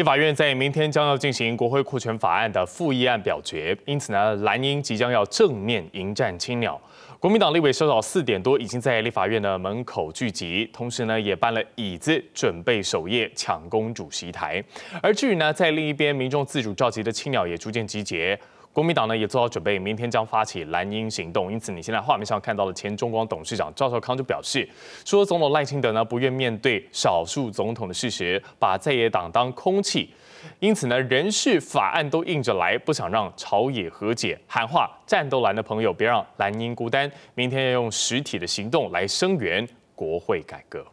立法院在明天将要进行国会扩权法案的复议案表决，因此呢，蓝鹰即将要正面迎战青鸟。国民党立委稍早四点多已经在立法院的门口聚集，同时呢，也搬了椅子准备守夜抢攻主席台。而至于呢，在另一边民众自主召集的青鸟也逐渐集结。国民党呢也做好准备，明天将发起蓝鹰行动。因此，你现在画面上看到的前中广董事长赵少康就表示，说总统赖清德呢不愿面对少数总统的事实，把在野党当空气。因此呢，人事法案都硬着来，不想让朝野和解。喊话战斗蓝的朋友，别让蓝鹰孤单，明天要用实体的行动来声援国会改革。